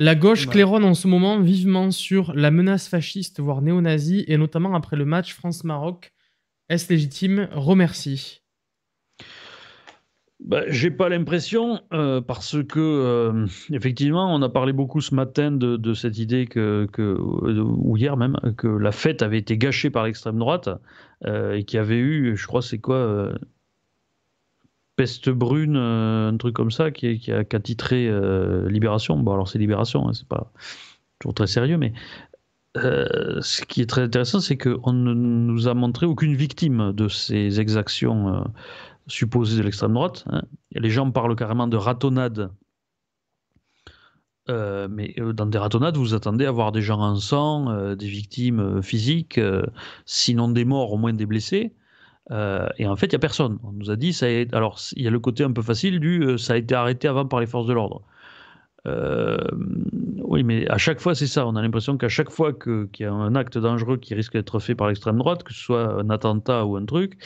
La gauche claironne en ce moment vivement sur la menace fasciste, voire néo-nazie, et notamment après le match France-Maroc. Est-ce légitime Remercie. Ben, j'ai pas l'impression, euh, parce que, euh, effectivement, on a parlé beaucoup ce matin de, cette idée, que, euh, ou hier même, que la fête avait été gâchée par l'extrême droite, et qu'il y avait eu, je crois, c'est quoi Peste brune, euh, un truc comme ça, qui, a, titré euh, Libération. Bon, alors c'est Libération, hein, c'est pas toujours très sérieux, mais euh, ce qui est très intéressant, c'est qu'on ne nous a montré aucune victime de ces exactions supposées de l'extrême droite. Hein. Les gens parlent carrément de ratonnades, mais dans des ratonnades, vous attendez à voir des gens en sang, des victimes physiques, sinon des morts, au moins des blessés. Euh, et en fait, il n'y a personne. On nous a dit, ça est... alors il y a le côté un peu facile du euh, ça a été arrêté avant par les forces de l'ordre. Euh, oui, mais à chaque fois, c'est ça. On a l'impression qu'à chaque fois qu'il y a un acte dangereux qui risque d'être fait par l'extrême droite, que ce soit un attentat ou un truc,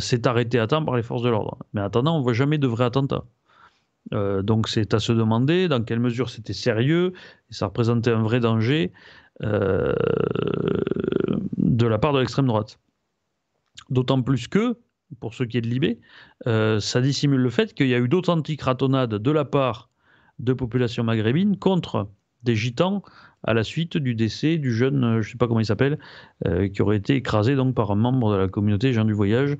c'est arrêté à temps par les forces de l'ordre. Mais attendant, on ne voit jamais de vrai attentat. donc c'est à se demander dans quelle mesure c'était sérieux, et ça représentait un vrai danger de la part de l'extrême droite. D'autant plus que, pour ce qui est de Libé, euh, ça dissimule le fait qu'il y a eu d'authentiques ratonnades de la part de populations maghrébines contre des gitans à la suite du décès du jeune, euh, je ne sais pas comment il s'appelle, euh, qui aurait été écrasé donc par un membre de la communauté Jean du Voyage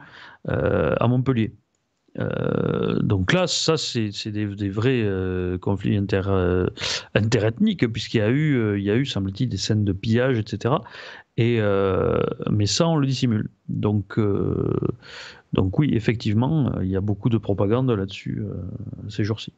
à Montpellier. Euh, donc là, ça, c'est des, vrais euh, conflits euh, interethniques, puisqu'il y a eu, il y a eu, semble-t-il, des scènes de pillage, etc. Et, mais ça, on le dissimule. Donc, donc oui, effectivement, il y a beaucoup de propagande là-dessus ces jours-ci.